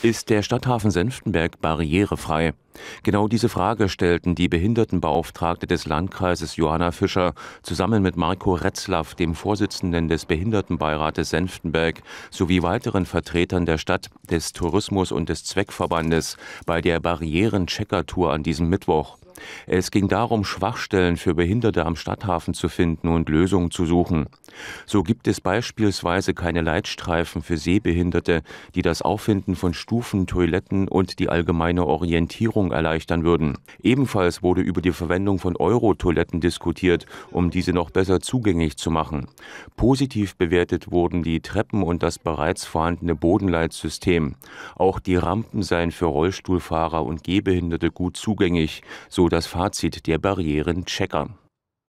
Ist der Stadthafen Senftenberg barrierefrei? Genau diese Frage stellten die Behindertenbeauftragte des Landkreises Johanna Fischer zusammen mit Marco Retzlaff, dem Vorsitzenden des Behindertenbeirates Senftenberg, sowie weiteren Vertretern der Stadt, des Tourismus und des Zweckverbandes bei der barrierenchecker tour an diesem Mittwoch. Es ging darum, Schwachstellen für Behinderte am Stadthafen zu finden und Lösungen zu suchen. So gibt es beispielsweise keine Leitstreifen für Sehbehinderte, die das Auffinden von Stufen, Toiletten und die allgemeine Orientierung erleichtern würden. Ebenfalls wurde über die Verwendung von Euro-Toiletten diskutiert, um diese noch besser zugänglich zu machen. Positiv bewertet wurden die Treppen und das bereits vorhandene Bodenleitsystem. Auch die Rampen seien für Rollstuhlfahrer und Gehbehinderte gut zugänglich, so das Fazit der Barrieren-Checker